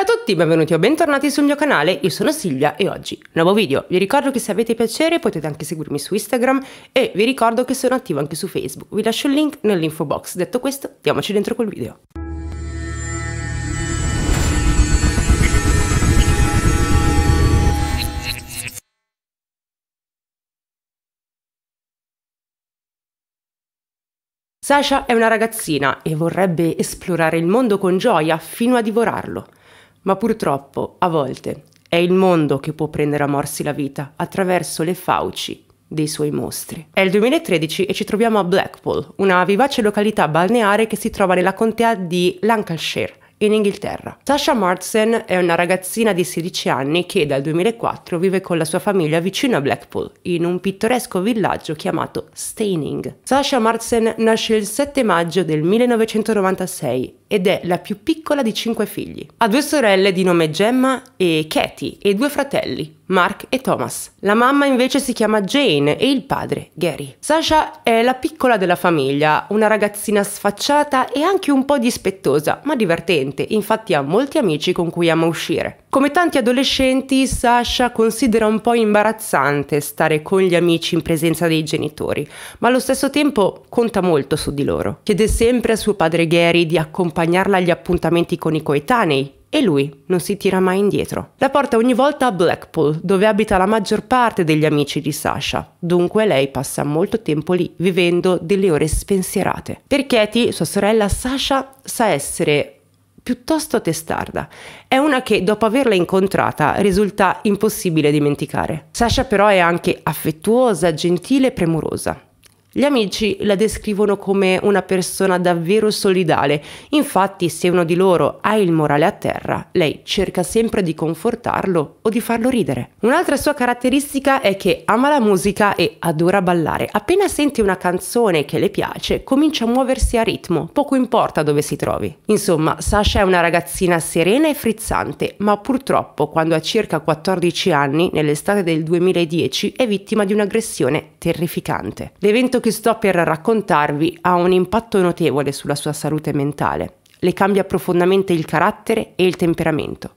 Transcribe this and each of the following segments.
Ciao a tutti, benvenuti o bentornati sul mio canale, io sono Silvia e oggi nuovo video. Vi ricordo che se avete piacere potete anche seguirmi su Instagram e vi ricordo che sono attivo anche su Facebook, vi lascio il link nell'info box. Detto questo, diamoci dentro col video. Sasha è una ragazzina e vorrebbe esplorare il mondo con gioia fino a divorarlo. Ma purtroppo, a volte, è il mondo che può prendere a morsi la vita attraverso le fauci dei suoi mostri. È il 2013 e ci troviamo a Blackpool, una vivace località balneare che si trova nella contea di Lancashire, in Inghilterra. Sasha Martsen è una ragazzina di 16 anni che dal 2004 vive con la sua famiglia vicino a Blackpool, in un pittoresco villaggio chiamato Staining. Sasha Martsen nasce il 7 maggio del 1996 ed è la più piccola di cinque figli. Ha due sorelle di nome Gemma e Katie e due fratelli, Mark e Thomas. La mamma invece si chiama Jane e il padre, Gary. Sasha è la piccola della famiglia, una ragazzina sfacciata e anche un po' dispettosa, ma divertente, infatti ha molti amici con cui ama uscire. Come tanti adolescenti, Sasha considera un po' imbarazzante stare con gli amici in presenza dei genitori, ma allo stesso tempo conta molto su di loro. Chiede sempre a suo padre Gary di accompagnarla agli appuntamenti con i coetanei, e lui non si tira mai indietro. La porta ogni volta a Blackpool, dove abita la maggior parte degli amici di Sasha, dunque lei passa molto tempo lì, vivendo delle ore spensierate. Per Katie, sua sorella, Sasha sa essere piuttosto testarda. È una che, dopo averla incontrata, risulta impossibile dimenticare. Sasha però è anche affettuosa, gentile e premurosa. Gli amici la descrivono come una persona davvero solidale, infatti se uno di loro ha il morale a terra, lei cerca sempre di confortarlo o di farlo ridere. Un'altra sua caratteristica è che ama la musica e adora ballare. Appena sente una canzone che le piace, comincia a muoversi a ritmo, poco importa dove si trovi. Insomma, Sasha è una ragazzina serena e frizzante, ma purtroppo quando ha circa 14 anni, nell'estate del 2010, è vittima di un'aggressione terrificante. L'evento l'argomento che sto per raccontarvi ha un impatto notevole sulla sua salute mentale. Le cambia profondamente il carattere e il temperamento.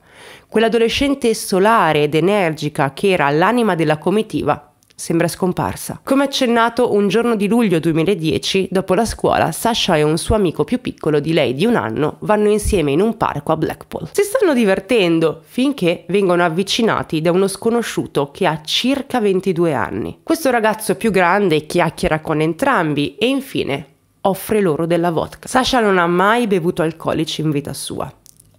Quell'adolescente solare ed energica che era l'anima della comitiva sembra scomparsa. Come accennato, un giorno di luglio 2010, dopo la scuola, Sasha e un suo amico più piccolo di lei di un anno vanno insieme in un parco a Blackpool. Si stanno divertendo finché vengono avvicinati da uno sconosciuto che ha circa 22 anni. Questo ragazzo più grande chiacchiera con entrambi e infine offre loro della vodka. Sasha non ha mai bevuto alcolici in vita sua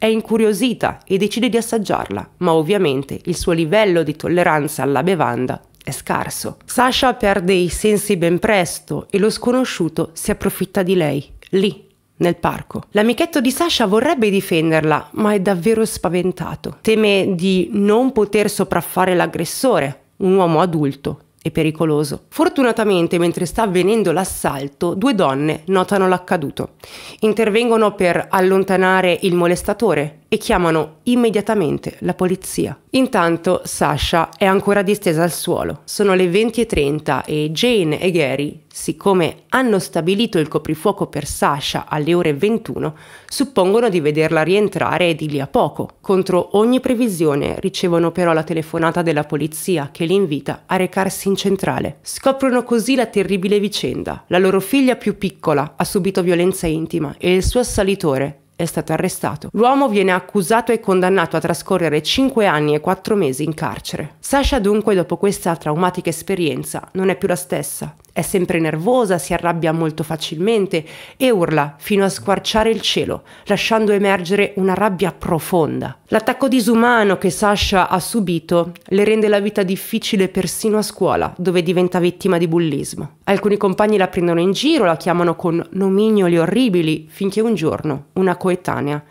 è incuriosita e decide di assaggiarla, ma ovviamente il suo livello di tolleranza alla bevanda è scarso. Sasha perde i sensi ben presto e lo sconosciuto si approfitta di lei, lì, nel parco. L'amichetto di Sasha vorrebbe difenderla, ma è davvero spaventato. Teme di non poter sopraffare l'aggressore, un uomo adulto e pericoloso. Fortunatamente, mentre sta avvenendo l'assalto, due donne notano l'accaduto. Intervengono per allontanare il molestatore e chiamano immediatamente la polizia. Intanto Sasha è ancora distesa al suolo. Sono le 20.30 e Jane e Gary siccome hanno stabilito il coprifuoco per Sasha alle ore 21, suppongono di vederla rientrare di lì a poco. Contro ogni previsione ricevono però la telefonata della polizia che li invita a recarsi in centrale. Scoprono così la terribile vicenda. La loro figlia più piccola ha subito violenza intima e il suo assalitore è stato arrestato. L'uomo viene accusato e condannato a trascorrere 5 anni e 4 mesi in carcere. Sasha dunque dopo questa traumatica esperienza non è più la stessa, è sempre nervosa, si arrabbia molto facilmente e urla fino a squarciare il cielo, lasciando emergere una rabbia profonda. L'attacco disumano che Sasha ha subito le rende la vita difficile persino a scuola, dove diventa vittima di bullismo. Alcuni compagni la prendono in giro, la chiamano con nomignoli orribili, finché un giorno una coetanea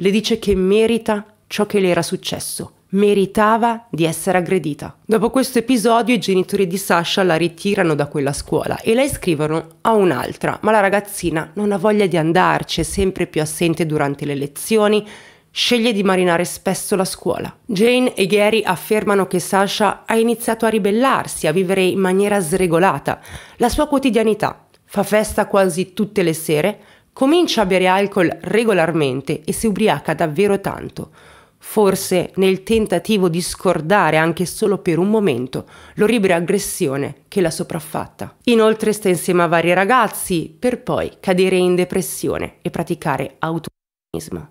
le dice che merita ciò che le era successo meritava di essere aggredita. Dopo questo episodio i genitori di Sasha la ritirano da quella scuola e la iscrivono a un'altra, ma la ragazzina non ha voglia di andarci, è sempre più assente durante le lezioni, sceglie di marinare spesso la scuola. Jane e Gary affermano che Sasha ha iniziato a ribellarsi, a vivere in maniera sregolata la sua quotidianità. Fa festa quasi tutte le sere, comincia a bere alcol regolarmente e si ubriaca davvero tanto forse nel tentativo di scordare anche solo per un momento l'orribile aggressione che l'ha sopraffatta. Inoltre sta insieme a vari ragazzi per poi cadere in depressione e praticare auto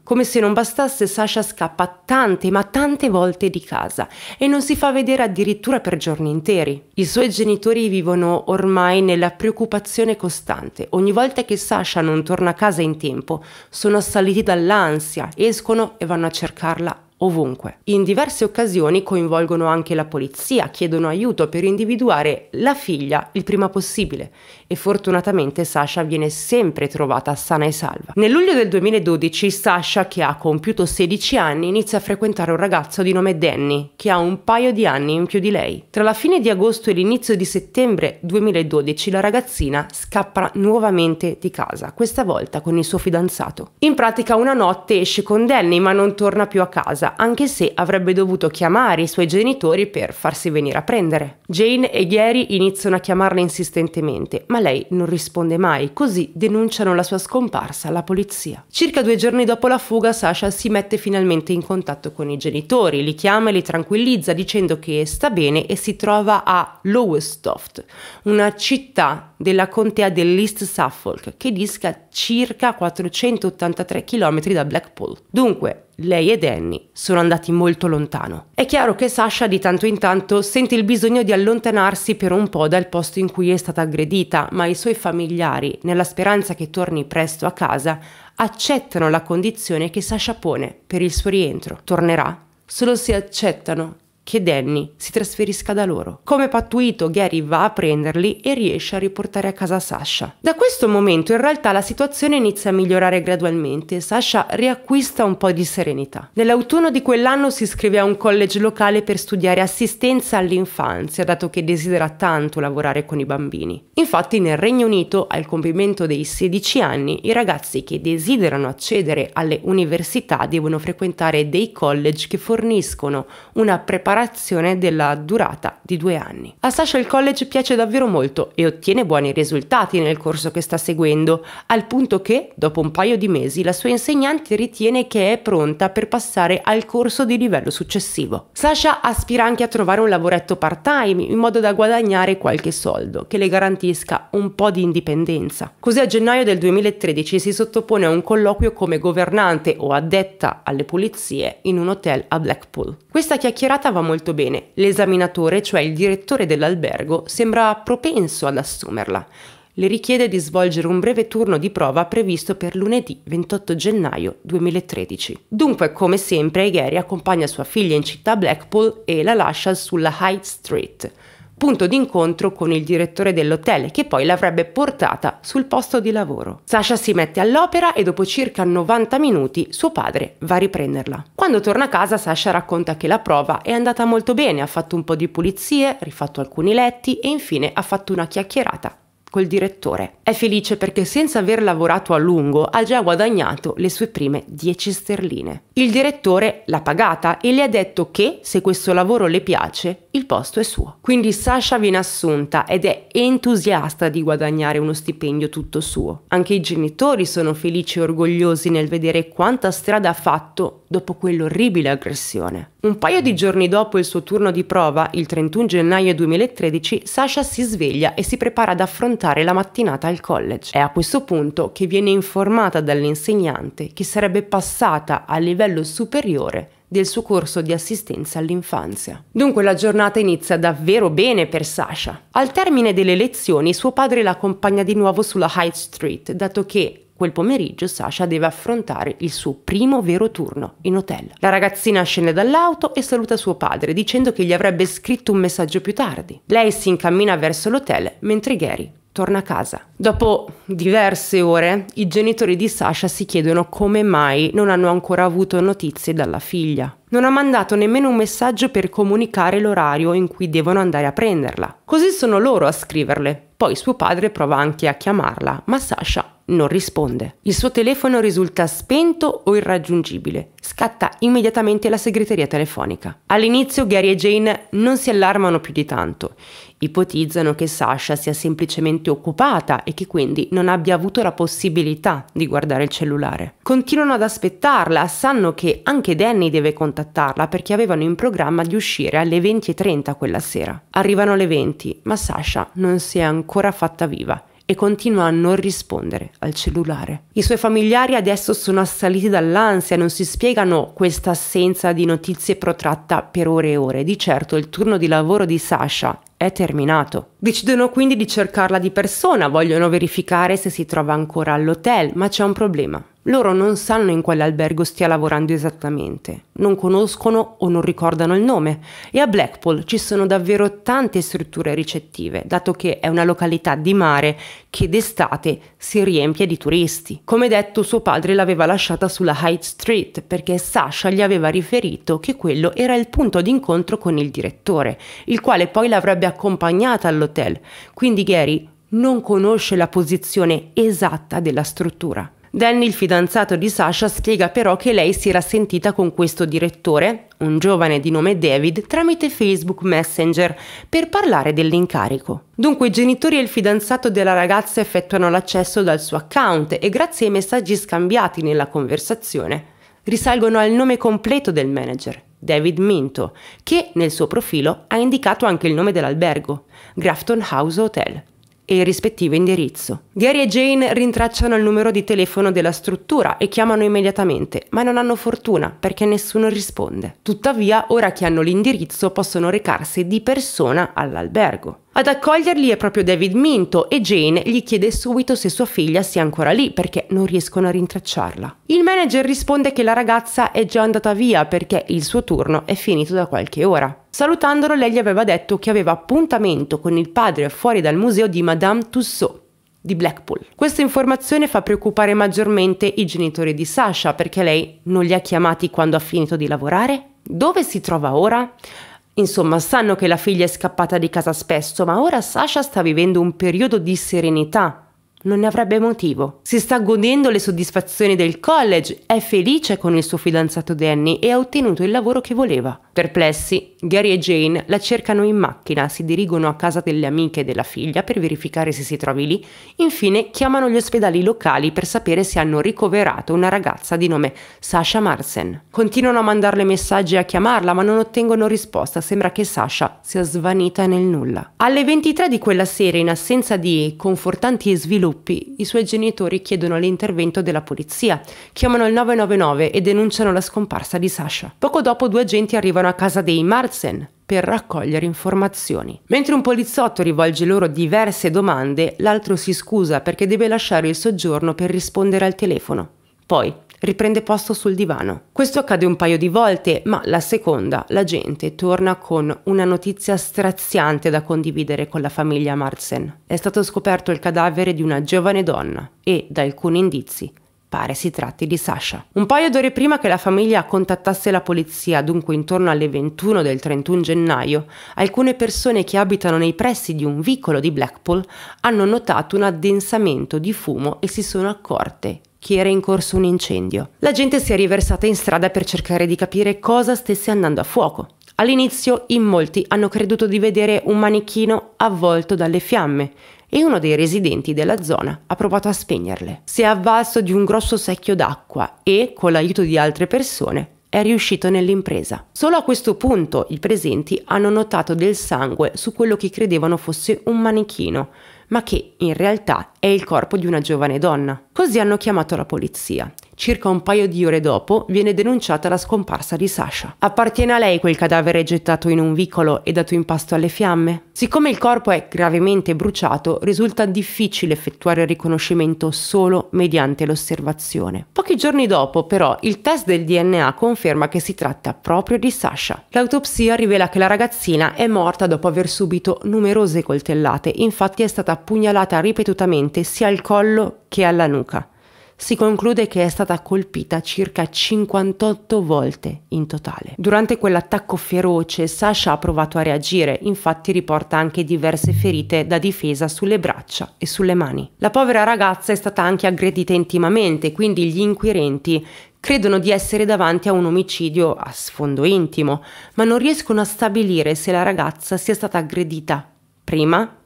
come se non bastasse, Sasha scappa tante ma tante volte di casa e non si fa vedere addirittura per giorni interi. I suoi genitori vivono ormai nella preoccupazione costante. Ogni volta che Sasha non torna a casa in tempo, sono assaliti dall'ansia, escono e vanno a cercarla ovunque. In diverse occasioni coinvolgono anche la polizia, chiedono aiuto per individuare la figlia il prima possibile e fortunatamente Sasha viene sempre trovata sana e salva. Nel luglio del 2012 Sasha, che ha compiuto 16 anni, inizia a frequentare un ragazzo di nome Danny, che ha un paio di anni in più di lei. Tra la fine di agosto e l'inizio di settembre 2012 la ragazzina scappa nuovamente di casa, questa volta con il suo fidanzato. In pratica una notte esce con Danny ma non torna più a casa casa, anche se avrebbe dovuto chiamare i suoi genitori per farsi venire a prendere. Jane e Gary iniziano a chiamarla insistentemente, ma lei non risponde mai, così denunciano la sua scomparsa alla polizia. Circa due giorni dopo la fuga, Sasha si mette finalmente in contatto con i genitori, li chiama e li tranquillizza dicendo che sta bene e si trova a Lowestoft, una città della contea dell'East Suffolk che disca circa 483 km da Blackpool. Dunque, lei e Danny sono andati molto lontano. È chiaro che Sasha di tanto in tanto sente il bisogno di allontanarsi per un po' dal posto in cui è stata aggredita, ma i suoi familiari, nella speranza che torni presto a casa, accettano la condizione che Sasha pone per il suo rientro. Tornerà solo se accettano che Danny si trasferisca da loro. Come pattuito, Gary va a prenderli e riesce a riportare a casa Sasha. Da questo momento in realtà la situazione inizia a migliorare gradualmente e Sasha riacquista un po' di serenità. Nell'autunno di quell'anno si iscrive a un college locale per studiare assistenza all'infanzia, dato che desidera tanto lavorare con i bambini. Infatti nel Regno Unito, al compimento dei 16 anni, i ragazzi che desiderano accedere alle università devono frequentare dei college che forniscono una preparazione separazione della durata di due anni. A Sasha il college piace davvero molto e ottiene buoni risultati nel corso che sta seguendo, al punto che, dopo un paio di mesi, la sua insegnante ritiene che è pronta per passare al corso di livello successivo. Sasha aspira anche a trovare un lavoretto part-time in modo da guadagnare qualche soldo che le garantisca un po' di indipendenza. Così a gennaio del 2013 si sottopone a un colloquio come governante o addetta alle pulizie in un hotel a Blackpool. Questa chiacchierata va molto bene. L'esaminatore, cioè il direttore dell'albergo, sembra propenso ad assumerla. Le richiede di svolgere un breve turno di prova previsto per lunedì 28 gennaio 2013. Dunque, come sempre, Gary accompagna sua figlia in città Blackpool e la lascia sulla High Street punto d'incontro con il direttore dell'hotel che poi l'avrebbe portata sul posto di lavoro. Sasha si mette all'opera e dopo circa 90 minuti suo padre va a riprenderla. Quando torna a casa Sasha racconta che la prova è andata molto bene, ha fatto un po' di pulizie, rifatto alcuni letti e infine ha fatto una chiacchierata col direttore. È felice perché senza aver lavorato a lungo ha già guadagnato le sue prime 10 sterline. Il direttore l'ha pagata e le ha detto che, se questo lavoro le piace, il posto è suo. Quindi Sasha viene assunta ed è entusiasta di guadagnare uno stipendio tutto suo. Anche i genitori sono felici e orgogliosi nel vedere quanta strada ha fatto dopo quell'orribile aggressione. Un paio di giorni dopo il suo turno di prova, il 31 gennaio 2013, Sasha si sveglia e si prepara ad affrontare la mattinata al al college. È a questo punto che viene informata dall'insegnante che sarebbe passata a livello superiore del suo corso di assistenza all'infanzia. Dunque la giornata inizia davvero bene per Sasha. Al termine delle lezioni suo padre l'accompagna di nuovo sulla High Street, dato che Quel pomeriggio Sasha deve affrontare il suo primo vero turno in hotel. La ragazzina scende dall'auto e saluta suo padre dicendo che gli avrebbe scritto un messaggio più tardi. Lei si incammina verso l'hotel mentre Gary torna a casa. Dopo diverse ore, i genitori di Sasha si chiedono come mai non hanno ancora avuto notizie dalla figlia. Non ha mandato nemmeno un messaggio per comunicare l'orario in cui devono andare a prenderla. Così sono loro a scriverle. Poi suo padre prova anche a chiamarla, ma Sasha non risponde. Il suo telefono risulta spento o irraggiungibile. Scatta immediatamente la segreteria telefonica. All'inizio Gary e Jane non si allarmano più di tanto. Ipotizzano che Sasha sia semplicemente occupata e che quindi non abbia avuto la possibilità di guardare il cellulare. Continuano ad aspettarla, sanno che anche Danny deve contattarla perché avevano in programma di uscire alle 20.30 quella sera. Arrivano le 20, ma Sasha non si è ancora fatta viva e continua a non rispondere al cellulare. I suoi familiari adesso sono assaliti dall'ansia, non si spiegano questa assenza di notizie protratta per ore e ore. Di certo il turno di lavoro di Sasha è terminato. Decidono quindi di cercarla di persona, vogliono verificare se si trova ancora all'hotel, ma c'è un problema. Loro non sanno in quale albergo stia lavorando esattamente, non conoscono o non ricordano il nome e a Blackpool ci sono davvero tante strutture ricettive, dato che è una località di mare che d'estate si riempie di turisti. Come detto, suo padre l'aveva lasciata sulla High Street perché Sasha gli aveva riferito che quello era il punto d'incontro con il direttore, il quale poi l'avrebbe accompagnata all'hotel, quindi Gary non conosce la posizione esatta della struttura. Danny, il fidanzato di Sasha, spiega però che lei si era sentita con questo direttore, un giovane di nome David, tramite Facebook Messenger per parlare dell'incarico. Dunque i genitori e il fidanzato della ragazza effettuano l'accesso dal suo account e grazie ai messaggi scambiati nella conversazione risalgono al nome completo del manager, David Minto, che nel suo profilo ha indicato anche il nome dell'albergo, Grafton House Hotel e il rispettivo indirizzo. Gary e Jane rintracciano il numero di telefono della struttura e chiamano immediatamente, ma non hanno fortuna perché nessuno risponde. Tuttavia, ora che hanno l'indirizzo, possono recarsi di persona all'albergo. Ad accoglierli è proprio David Minto e Jane gli chiede subito se sua figlia sia ancora lì perché non riescono a rintracciarla. Il manager risponde che la ragazza è già andata via perché il suo turno è finito da qualche ora. Salutandolo lei gli aveva detto che aveva appuntamento con il padre fuori dal museo di Madame Tussaud di Blackpool. Questa informazione fa preoccupare maggiormente i genitori di Sasha perché lei non li ha chiamati quando ha finito di lavorare? Dove si trova ora? Insomma, sanno che la figlia è scappata di casa spesso, ma ora Sasha sta vivendo un periodo di serenità. Non ne avrebbe motivo. Si sta godendo le soddisfazioni del college, è felice con il suo fidanzato Danny e ha ottenuto il lavoro che voleva. Perplessi, Gary e Jane la cercano in macchina, si dirigono a casa delle amiche della figlia per verificare se si trovi lì, infine chiamano gli ospedali locali per sapere se hanno ricoverato una ragazza di nome Sasha Marsen. Continuano a mandarle messaggi e a chiamarla ma non ottengono risposta, sembra che Sasha sia svanita nel nulla. Alle 23 di quella sera, in assenza di confortanti sviluppi, i suoi genitori chiedono l'intervento della polizia, chiamano il 999 e denunciano la scomparsa di Sasha. Poco dopo due agenti arrivano a casa dei Marzen per raccogliere informazioni. Mentre un poliziotto rivolge loro diverse domande, l'altro si scusa perché deve lasciare il soggiorno per rispondere al telefono. Poi riprende posto sul divano. Questo accade un paio di volte, ma la seconda la gente torna con una notizia straziante da condividere con la famiglia Marzen. È stato scoperto il cadavere di una giovane donna e, da alcuni indizi, Pare si tratti di Sasha. Un paio d'ore prima che la famiglia contattasse la polizia, dunque intorno alle 21 del 31 gennaio, alcune persone che abitano nei pressi di un vicolo di Blackpool hanno notato un addensamento di fumo e si sono accorte che era in corso un incendio. La gente si è riversata in strada per cercare di capire cosa stesse andando a fuoco. All'inizio in molti hanno creduto di vedere un manichino avvolto dalle fiamme e uno dei residenti della zona ha provato a spegnerle. Si è avvalso di un grosso secchio d'acqua e, con l'aiuto di altre persone, è riuscito nell'impresa. Solo a questo punto i presenti hanno notato del sangue su quello che credevano fosse un manichino, ma che in realtà è il corpo di una giovane donna. Così hanno chiamato la polizia Circa un paio di ore dopo viene denunciata la scomparsa di Sasha. Appartiene a lei quel cadavere gettato in un vicolo e dato in pasto alle fiamme? Siccome il corpo è gravemente bruciato, risulta difficile effettuare il riconoscimento solo mediante l'osservazione. Pochi giorni dopo, però, il test del DNA conferma che si tratta proprio di Sasha. L'autopsia rivela che la ragazzina è morta dopo aver subito numerose coltellate, infatti è stata pugnalata ripetutamente sia al collo che alla nuca si conclude che è stata colpita circa 58 volte in totale. Durante quell'attacco feroce Sasha ha provato a reagire, infatti riporta anche diverse ferite da difesa sulle braccia e sulle mani. La povera ragazza è stata anche aggredita intimamente, quindi gli inquirenti credono di essere davanti a un omicidio a sfondo intimo, ma non riescono a stabilire se la ragazza sia stata aggredita prima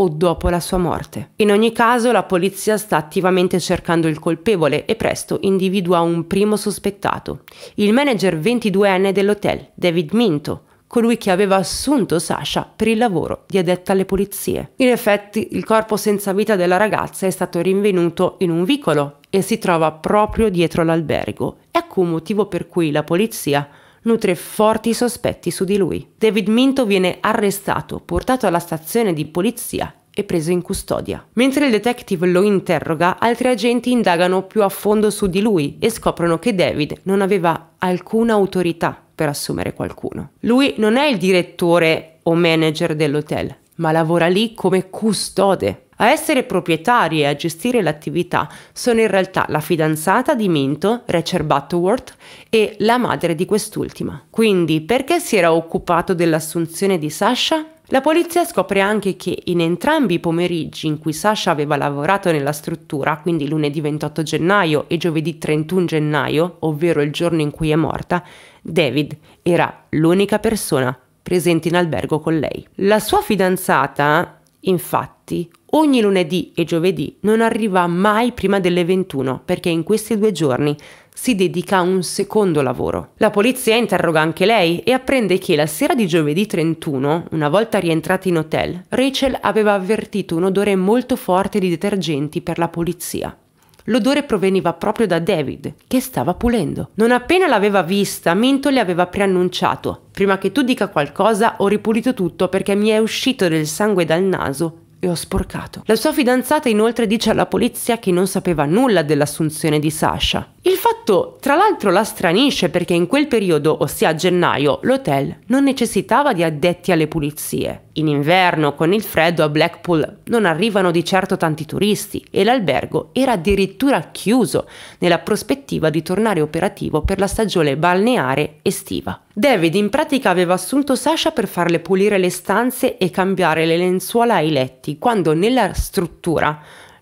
o dopo la sua morte. In ogni caso la polizia sta attivamente cercando il colpevole e presto individua un primo sospettato, il manager 22enne dell'hotel, David Minto, colui che aveva assunto Sasha per il lavoro di addetta alle polizie. In effetti, il corpo senza vita della ragazza è stato rinvenuto in un vicolo e si trova proprio dietro l'albergo. Ecco un motivo per cui la polizia nutre forti sospetti su di lui. David Minto viene arrestato, portato alla stazione di polizia e preso in custodia. Mentre il detective lo interroga, altri agenti indagano più a fondo su di lui e scoprono che David non aveva alcuna autorità per assumere qualcuno. Lui non è il direttore o manager dell'hotel, ma lavora lì come custode a essere proprietari e a gestire l'attività sono in realtà la fidanzata di Minto, Rachel Butterworth, e la madre di quest'ultima. Quindi, perché si era occupato dell'assunzione di Sasha? La polizia scopre anche che in entrambi i pomeriggi in cui Sasha aveva lavorato nella struttura, quindi lunedì 28 gennaio e giovedì 31 gennaio, ovvero il giorno in cui è morta, David era l'unica persona presente in albergo con lei. La sua fidanzata, infatti, Infatti, ogni lunedì e giovedì non arriva mai prima delle 21 perché in questi due giorni si dedica a un secondo lavoro. La polizia interroga anche lei e apprende che la sera di giovedì 31, una volta rientrata in hotel, Rachel aveva avvertito un odore molto forte di detergenti per la polizia. L'odore proveniva proprio da David, che stava pulendo. Non appena l'aveva vista, Minto le aveva preannunciato: Prima che tu dica qualcosa, ho ripulito tutto perché mi è uscito del sangue dal naso e ho sporcato. La sua fidanzata inoltre dice alla polizia che non sapeva nulla dell'assunzione di Sasha, il fatto, tra l'altro, la stranisce perché in quel periodo, ossia a gennaio, l'hotel non necessitava di addetti alle pulizie. In inverno, con il freddo, a Blackpool non arrivano di certo tanti turisti e l'albergo era addirittura chiuso nella prospettiva di tornare operativo per la stagione balneare estiva. David in pratica aveva assunto Sasha per farle pulire le stanze e cambiare le lenzuola ai letti, quando nella struttura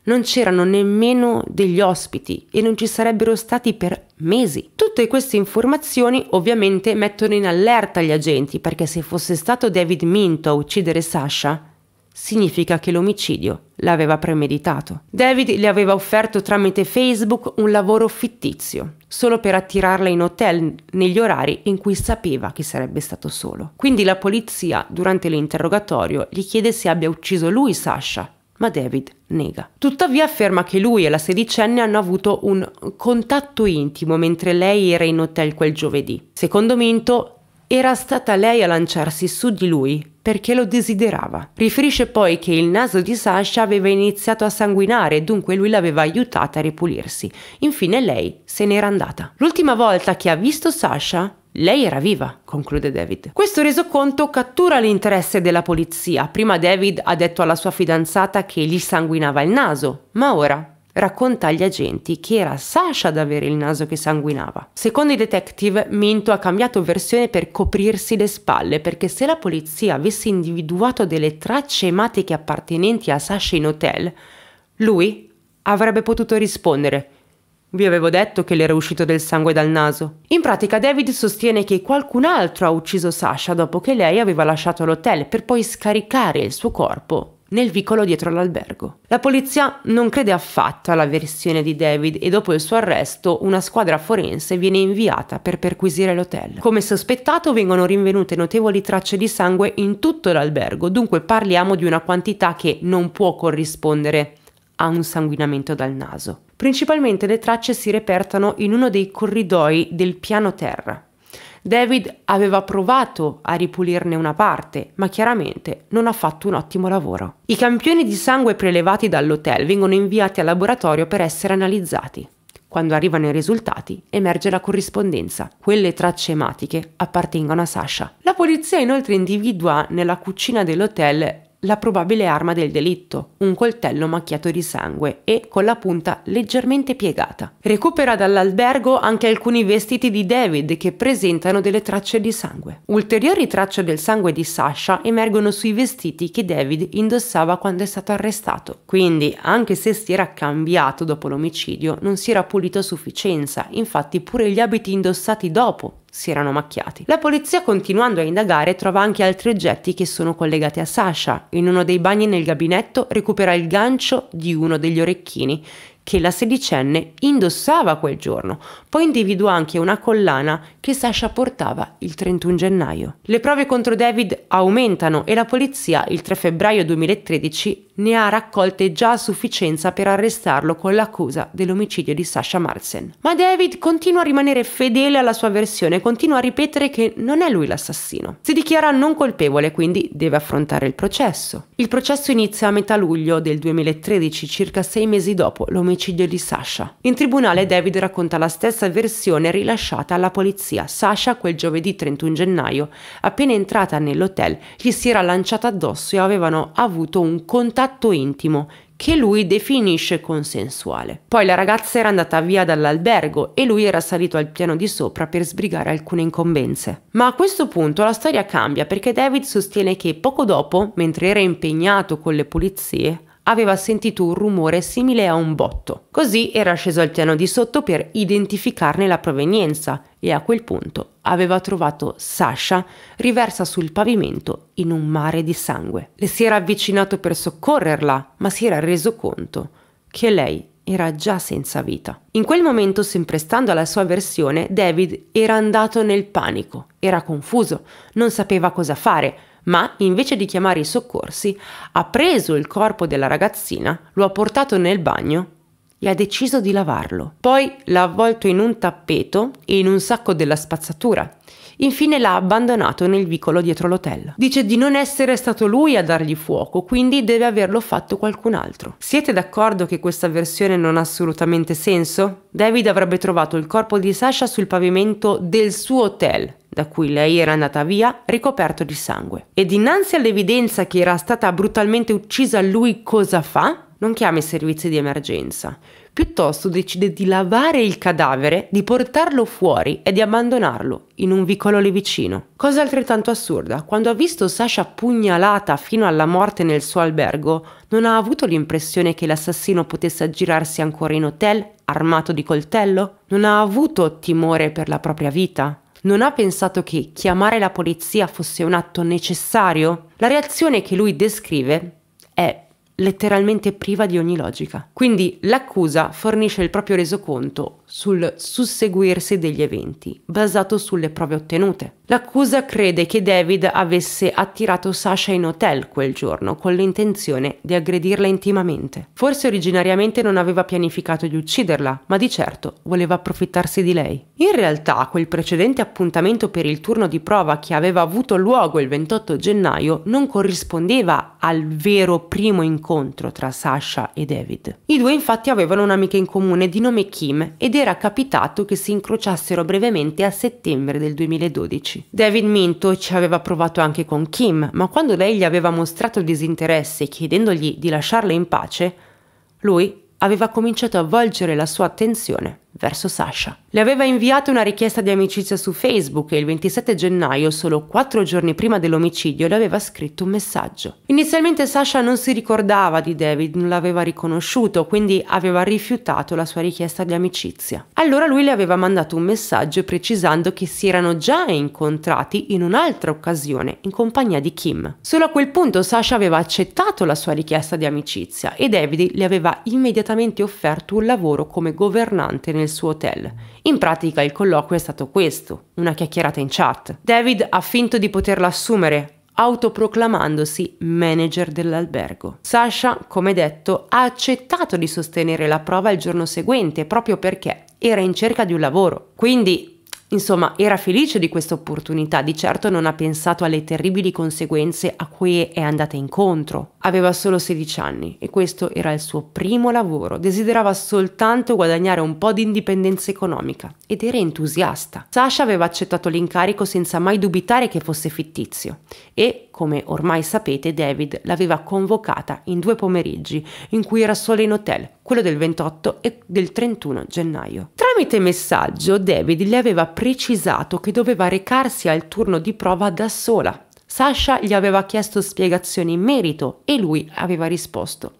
non c'erano nemmeno degli ospiti e non ci sarebbero stati per mesi. Tutte queste informazioni ovviamente mettono in allerta gli agenti perché se fosse stato David Minto a uccidere Sasha, significa che l'omicidio l'aveva premeditato. David le aveva offerto tramite Facebook un lavoro fittizio, solo per attirarla in hotel negli orari in cui sapeva che sarebbe stato solo. Quindi la polizia, durante l'interrogatorio, gli chiede se abbia ucciso lui Sasha ma David nega. Tuttavia afferma che lui e la sedicenne hanno avuto un contatto intimo mentre lei era in hotel quel giovedì. Secondo Minto, era stata lei a lanciarsi su di lui perché lo desiderava. Riferisce poi che il naso di Sasha aveva iniziato a sanguinare e dunque lui l'aveva aiutata a ripulirsi. Infine lei se n'era andata. L'ultima volta che ha visto Sasha lei era viva, conclude David. Questo resoconto cattura l'interesse della polizia. Prima David ha detto alla sua fidanzata che gli sanguinava il naso, ma ora racconta agli agenti che era Sasha ad avere il naso che sanguinava. Secondo i detective, Minto ha cambiato versione per coprirsi le spalle, perché se la polizia avesse individuato delle tracce ematiche appartenenti a Sasha in hotel, lui avrebbe potuto rispondere vi avevo detto che le era uscito del sangue dal naso. In pratica David sostiene che qualcun altro ha ucciso Sasha dopo che lei aveva lasciato l'hotel per poi scaricare il suo corpo nel vicolo dietro l'albergo. La polizia non crede affatto alla versione di David e dopo il suo arresto una squadra forense viene inviata per perquisire l'hotel. Come sospettato vengono rinvenute notevoli tracce di sangue in tutto l'albergo, dunque parliamo di una quantità che non può corrispondere a un sanguinamento dal naso. Principalmente le tracce si repertano in uno dei corridoi del piano terra, David aveva provato a ripulirne una parte, ma chiaramente non ha fatto un ottimo lavoro. I campioni di sangue prelevati dall'hotel vengono inviati al laboratorio per essere analizzati. Quando arrivano i risultati, emerge la corrispondenza. Quelle tracce ematiche appartengono a Sasha. La polizia inoltre individua nella cucina dell'hotel la probabile arma del delitto, un coltello macchiato di sangue e con la punta leggermente piegata. Recupera dall'albergo anche alcuni vestiti di David che presentano delle tracce di sangue. Ulteriori tracce del sangue di Sasha emergono sui vestiti che David indossava quando è stato arrestato. Quindi, anche se si era cambiato dopo l'omicidio, non si era pulito a sufficienza, infatti pure gli abiti indossati dopo si erano macchiati. La polizia continuando a indagare trova anche altri oggetti che sono collegati a Sasha. In uno dei bagni nel gabinetto recupera il gancio di uno degli orecchini che la sedicenne indossava quel giorno. Poi individuò anche una collana che Sasha portava il 31 gennaio. Le prove contro David aumentano e la polizia il 3 febbraio 2013 ne ha raccolte già a sufficienza per arrestarlo con l'accusa dell'omicidio di Sasha Marsen. Ma David continua a rimanere fedele alla sua versione, continua a ripetere che non è lui l'assassino. Si dichiara non colpevole, quindi deve affrontare il processo. Il processo inizia a metà luglio del 2013, circa sei mesi dopo l'omicidio l'omicidio di Sasha. In tribunale David racconta la stessa versione rilasciata alla polizia. Sasha quel giovedì 31 gennaio, appena entrata nell'hotel, gli si era lanciata addosso e avevano avuto un contatto intimo che lui definisce consensuale. Poi la ragazza era andata via dall'albergo e lui era salito al piano di sopra per sbrigare alcune incombenze. Ma a questo punto la storia cambia perché David sostiene che poco dopo, mentre era impegnato con le pulizie, aveva sentito un rumore simile a un botto. Così era sceso al piano di sotto per identificarne la provenienza e a quel punto aveva trovato Sasha riversa sul pavimento in un mare di sangue. Le si era avvicinato per soccorrerla, ma si era reso conto che lei era già senza vita. In quel momento, sempre stando alla sua versione, David era andato nel panico, era confuso, non sapeva cosa fare, ma invece di chiamare i soccorsi ha preso il corpo della ragazzina, lo ha portato nel bagno e ha deciso di lavarlo. Poi l'ha avvolto in un tappeto e in un sacco della spazzatura Infine l'ha abbandonato nel vicolo dietro l'hotel. Dice di non essere stato lui a dargli fuoco, quindi deve averlo fatto qualcun altro. Siete d'accordo che questa versione non ha assolutamente senso? David avrebbe trovato il corpo di Sasha sul pavimento del suo hotel, da cui lei era andata via ricoperto di sangue. E dinanzi all'evidenza che era stata brutalmente uccisa, lui cosa fa? Non chiama i servizi di emergenza. Piuttosto decide di lavare il cadavere, di portarlo fuori e di abbandonarlo in un vicolo lì vicino. Cosa altrettanto assurda, quando ha visto Sasha pugnalata fino alla morte nel suo albergo, non ha avuto l'impressione che l'assassino potesse aggirarsi ancora in hotel, armato di coltello? Non ha avuto timore per la propria vita? Non ha pensato che chiamare la polizia fosse un atto necessario? La reazione che lui descrive letteralmente priva di ogni logica. Quindi l'accusa fornisce il proprio resoconto sul susseguirsi degli eventi, basato sulle prove ottenute. L'accusa crede che David avesse attirato Sasha in hotel quel giorno con l'intenzione di aggredirla intimamente. Forse originariamente non aveva pianificato di ucciderla, ma di certo voleva approfittarsi di lei. In realtà quel precedente appuntamento per il turno di prova che aveva avuto luogo il 28 gennaio non corrispondeva al vero primo incontro tra Sasha e David. I due infatti avevano un'amica in comune di nome Kim ed era capitato che si incrociassero brevemente a settembre del 2012. David Minto ci aveva provato anche con Kim, ma quando lei gli aveva mostrato disinteresse chiedendogli di lasciarla in pace, lui aveva cominciato a volgere la sua attenzione verso Sasha. Le aveva inviato una richiesta di amicizia su Facebook e il 27 gennaio, solo quattro giorni prima dell'omicidio, le aveva scritto un messaggio. Inizialmente Sasha non si ricordava di David, non l'aveva riconosciuto, quindi aveva rifiutato la sua richiesta di amicizia. Allora lui le aveva mandato un messaggio precisando che si erano già incontrati in un'altra occasione, in compagnia di Kim. Solo a quel punto Sasha aveva accettato la sua richiesta di amicizia e David le aveva immediatamente offerto un lavoro come governante nel nel suo hotel. In pratica il colloquio è stato questo, una chiacchierata in chat. David ha finto di poterla assumere, autoproclamandosi manager dell'albergo. Sasha, come detto, ha accettato di sostenere la prova il giorno seguente proprio perché era in cerca di un lavoro. Quindi Insomma, era felice di questa opportunità, di certo non ha pensato alle terribili conseguenze a cui è andata incontro. Aveva solo 16 anni e questo era il suo primo lavoro, desiderava soltanto guadagnare un po' di indipendenza economica ed era entusiasta. Sasha aveva accettato l'incarico senza mai dubitare che fosse fittizio e, come ormai sapete, David l'aveva convocata in due pomeriggi in cui era sola in hotel quello del 28 e del 31 gennaio. Tramite messaggio David le aveva precisato che doveva recarsi al turno di prova da sola. Sasha gli aveva chiesto spiegazioni in merito e lui aveva risposto.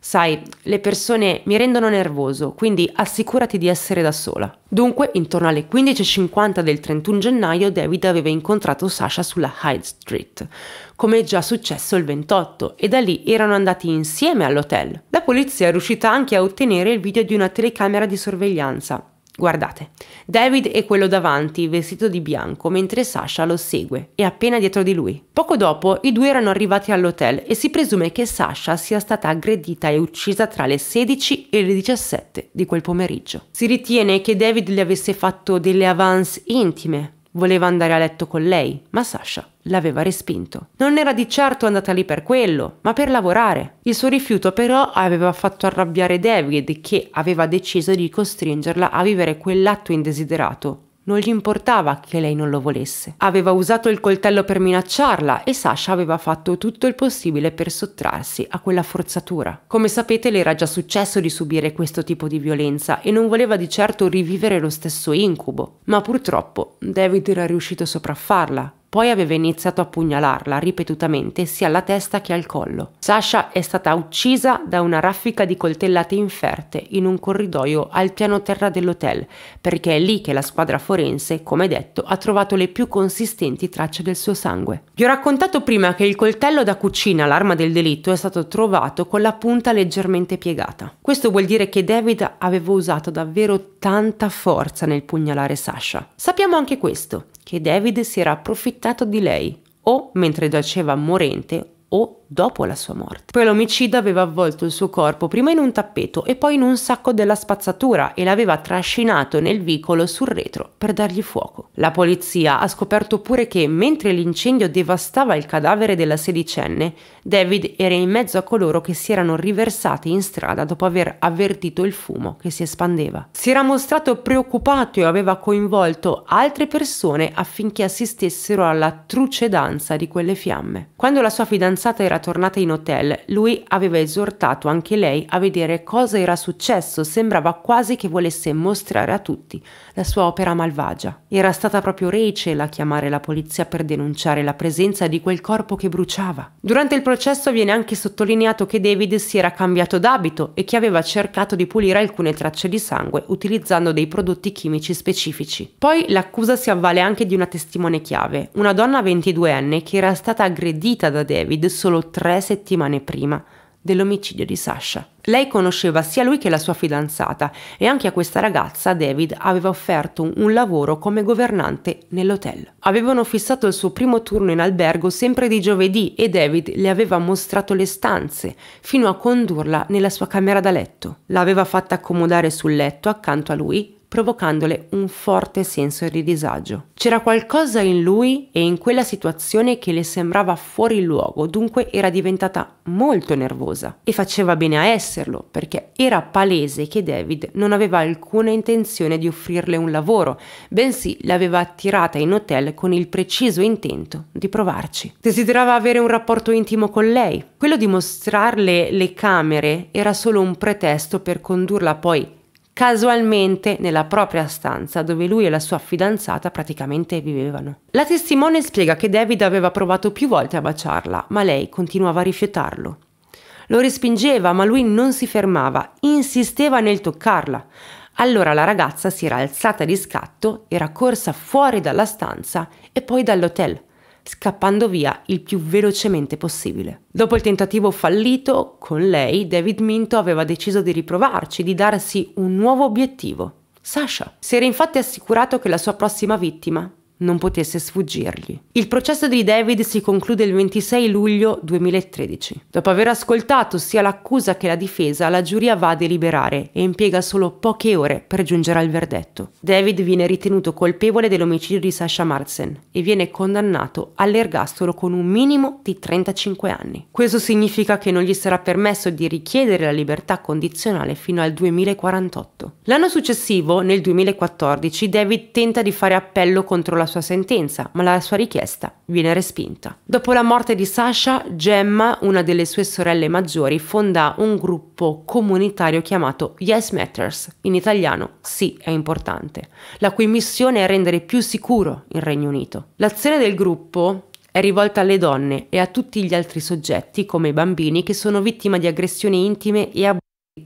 Sai, le persone mi rendono nervoso, quindi assicurati di essere da sola. Dunque, intorno alle 15.50 del 31 gennaio, David aveva incontrato Sasha sulla Hyde Street, come è già successo il 28, e da lì erano andati insieme all'hotel. La polizia è riuscita anche a ottenere il video di una telecamera di sorveglianza Guardate, David è quello davanti, vestito di bianco, mentre Sasha lo segue, e appena dietro di lui. Poco dopo, i due erano arrivati all'hotel e si presume che Sasha sia stata aggredita e uccisa tra le 16 e le 17 di quel pomeriggio. Si ritiene che David le avesse fatto delle avance intime, voleva andare a letto con lei, ma Sasha l'aveva respinto. Non era di certo andata lì per quello, ma per lavorare. Il suo rifiuto però aveva fatto arrabbiare David che aveva deciso di costringerla a vivere quell'atto indesiderato. Non gli importava che lei non lo volesse. Aveva usato il coltello per minacciarla e Sasha aveva fatto tutto il possibile per sottrarsi a quella forzatura. Come sapete le era già successo di subire questo tipo di violenza e non voleva di certo rivivere lo stesso incubo. Ma purtroppo David era riuscito a sopraffarla poi aveva iniziato a pugnalarla ripetutamente sia alla testa che al collo. Sasha è stata uccisa da una raffica di coltellate inferte in un corridoio al piano terra dell'hotel, perché è lì che la squadra forense, come detto, ha trovato le più consistenti tracce del suo sangue. Vi ho raccontato prima che il coltello da cucina, l'arma del delitto, è stato trovato con la punta leggermente piegata. Questo vuol dire che David aveva usato davvero tanta forza nel pugnalare Sasha. Sappiamo anche questo, che David si era approfittato di lei, o mentre giaceva morente, o dopo la sua morte. Poi l'omicida aveva avvolto il suo corpo prima in un tappeto e poi in un sacco della spazzatura e l'aveva trascinato nel vicolo sul retro per dargli fuoco. La polizia ha scoperto pure che mentre l'incendio devastava il cadavere della sedicenne, David era in mezzo a coloro che si erano riversati in strada dopo aver avvertito il fumo che si espandeva. Si era mostrato preoccupato e aveva coinvolto altre persone affinché assistessero alla trucedanza di quelle fiamme. Quando la sua fidanzata era era tornata in hotel, lui aveva esortato anche lei a vedere cosa era successo, sembrava quasi che volesse mostrare a tutti la sua opera malvagia. Era stata proprio Rachel a chiamare la polizia per denunciare la presenza di quel corpo che bruciava. Durante il processo viene anche sottolineato che David si era cambiato d'abito e che aveva cercato di pulire alcune tracce di sangue utilizzando dei prodotti chimici specifici. Poi l'accusa si avvale anche di una testimone chiave, una donna 22enne che era stata aggredita da David solo tre settimane prima dell'omicidio di Sasha. Lei conosceva sia lui che la sua fidanzata e anche a questa ragazza David aveva offerto un lavoro come governante nell'hotel. Avevano fissato il suo primo turno in albergo sempre di giovedì e David le aveva mostrato le stanze fino a condurla nella sua camera da letto. L'aveva fatta accomodare sul letto accanto a lui provocandole un forte senso di disagio. C'era qualcosa in lui e in quella situazione che le sembrava fuori luogo, dunque era diventata molto nervosa e faceva bene a esserlo, perché era palese che David non aveva alcuna intenzione di offrirle un lavoro, bensì l'aveva attirata in hotel con il preciso intento di provarci. Desiderava avere un rapporto intimo con lei. Quello di mostrarle le camere era solo un pretesto per condurla poi casualmente nella propria stanza dove lui e la sua fidanzata praticamente vivevano. La testimone spiega che David aveva provato più volte a baciarla, ma lei continuava a rifiutarlo. Lo respingeva, ma lui non si fermava, insisteva nel toccarla. Allora la ragazza si era alzata di scatto, era corsa fuori dalla stanza e poi dall'hotel scappando via il più velocemente possibile. Dopo il tentativo fallito, con lei David Minto aveva deciso di riprovarci, di darsi un nuovo obiettivo. Sasha si era infatti assicurato che la sua prossima vittima non potesse sfuggirgli. Il processo di David si conclude il 26 luglio 2013. Dopo aver ascoltato sia l'accusa che la difesa, la giuria va a deliberare e impiega solo poche ore per giungere al verdetto. David viene ritenuto colpevole dell'omicidio di Sasha Marzen e viene condannato all'ergastolo con un minimo di 35 anni. Questo significa che non gli sarà permesso di richiedere la libertà condizionale fino al 2048. L'anno successivo, nel 2014, David tenta di fare appello contro la sua sentenza, ma la sua richiesta viene respinta. Dopo la morte di Sasha, Gemma, una delle sue sorelle maggiori, fonda un gruppo comunitario chiamato Yes Matters, in italiano Sì è importante, la cui missione è rendere più sicuro il Regno Unito. L'azione del gruppo è rivolta alle donne e a tutti gli altri soggetti, come i bambini, che sono vittime di aggressioni intime e abusi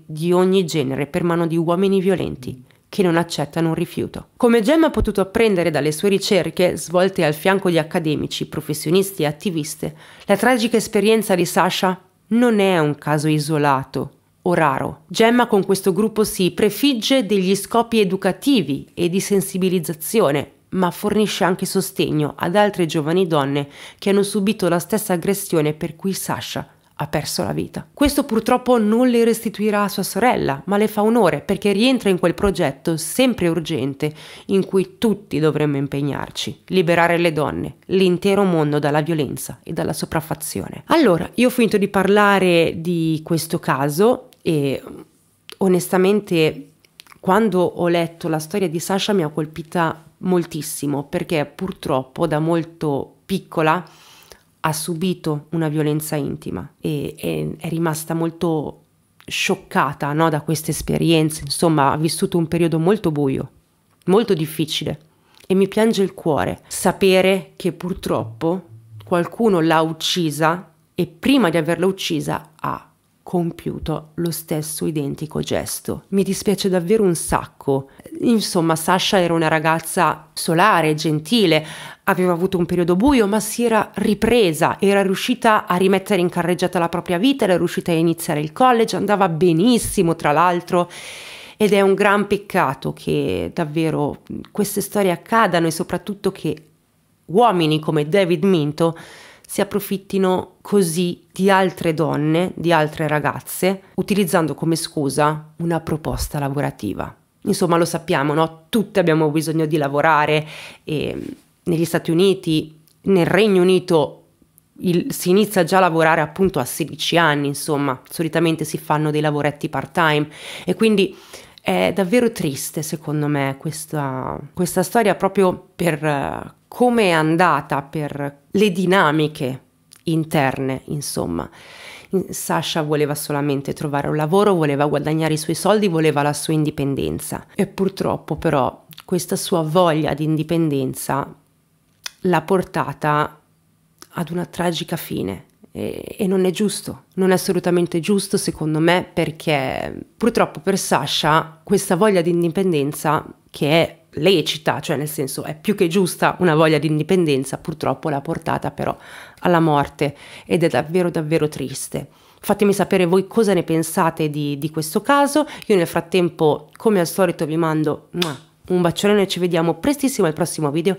di ogni genere per mano di uomini violenti che non accettano un rifiuto. Come Gemma ha potuto apprendere dalle sue ricerche, svolte al fianco di accademici, professionisti e attiviste, la tragica esperienza di Sasha non è un caso isolato o raro. Gemma con questo gruppo si prefigge degli scopi educativi e di sensibilizzazione, ma fornisce anche sostegno ad altre giovani donne che hanno subito la stessa aggressione per cui Sasha ha perso la vita. Questo purtroppo non le restituirà a sua sorella, ma le fa onore perché rientra in quel progetto sempre urgente in cui tutti dovremmo impegnarci, liberare le donne, l'intero mondo dalla violenza e dalla sopraffazione. Allora, io ho finito di parlare di questo caso e onestamente quando ho letto la storia di Sasha mi ha colpita moltissimo perché purtroppo da molto piccola ha subito una violenza intima e, e è rimasta molto scioccata no, da questa esperienza, insomma ha vissuto un periodo molto buio, molto difficile e mi piange il cuore sapere che purtroppo qualcuno l'ha uccisa e prima di averla uccisa ha compiuto lo stesso identico gesto. Mi dispiace davvero un sacco. Insomma, Sasha era una ragazza solare, gentile, aveva avuto un periodo buio, ma si era ripresa, era riuscita a rimettere in carreggiata la propria vita, era riuscita a iniziare il college, andava benissimo, tra l'altro. Ed è un gran peccato che davvero queste storie accadano e soprattutto che uomini come David Minto si approfittino così di altre donne, di altre ragazze, utilizzando come scusa una proposta lavorativa. Insomma, lo sappiamo, no? Tutte abbiamo bisogno di lavorare e mm, negli Stati Uniti, nel Regno Unito il, si inizia già a lavorare appunto a 16 anni, insomma, solitamente si fanno dei lavoretti part-time e quindi è davvero triste secondo me questa, questa storia proprio per eh, come è andata, per le dinamiche interne, insomma. Sasha voleva solamente trovare un lavoro, voleva guadagnare i suoi soldi, voleva la sua indipendenza. E purtroppo però questa sua voglia di indipendenza l'ha portata ad una tragica fine. E, e, non è giusto, non è assolutamente giusto secondo me perché purtroppo per Sasha questa voglia di indipendenza che è lecita, cioè nel senso è più che giusta una voglia di indipendenza, purtroppo l'ha portata però alla morte ed è davvero davvero triste. Fatemi sapere voi cosa ne pensate di, di questo caso, io nel frattempo come al solito vi mando un bacione e ci vediamo prestissimo al prossimo video,